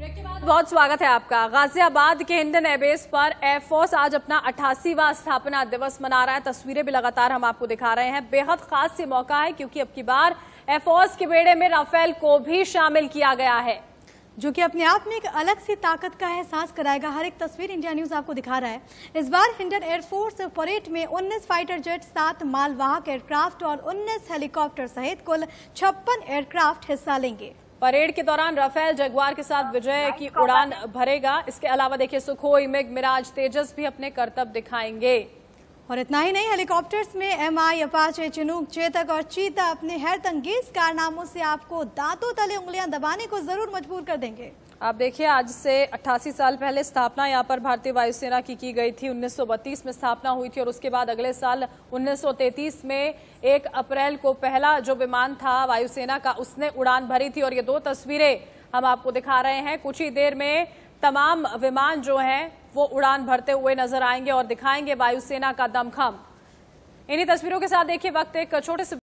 बहुत स्वागत है आपका गाजियाबाद के हिंडन एयरबेस पर एयरफोर्स आज अपना अठासीवा स्थापना दिवस मना रहा है तस्वीरें भी लगातार हम आपको दिखा रहे हैं बेहद खास से मौका है क्योंकि अब की बार एयरफोर्स के बेड़े में राफेल को भी शामिल किया गया है जो कि अपने आप में एक अलग सी ताकत का एहसास कराएगा हर एक तस्वीर इंडिया न्यूज आपको दिखा रहा है इस बार हिंडन एयरफोर्स परेड में 19 फाइटर जेट सात मालवाहक एयरक्राफ्ट और 19 हेलीकॉप्टर सहित कुल छप्पन एयरक्राफ्ट हिस्सा लेंगे परेड के दौरान राफेल जगवार के साथ विजय की उड़ान भरेगा इसके अलावा देखिए सुखोई मिग मिराज तेजस भी अपने कर्तव्य दिखाएंगे और इतना ही नहीं हेलीकॉप्टर्स में M I Apache Chinook Chetak और चीता अपने हैरतंगेज कारनामों से आपको दांतों तले उंगलियां दबाने को जरूर मजबूर कर देंगे आप देखिए आज से 88 साल पहले स्थापना यहाँ पर भारतीय वायुसेना की की गई थी 1932 में स्थापना हुई थी और उसके बाद अगले साल 1933 में एक अप्रैल को पहला जो विमान था वायुसेना का उसने उड़ान भरी थी और ये दो तस्वीरें हम आपको दिखा रहे हैं कुछ ही देर में तमाम विमान जो हैं वो उड़ान भरते हुए नजर आएंगे और दिखाएंगे वायुसेना का दमखम इन्हीं तस्वीरों के साथ देखिए वक्त एक छोटे से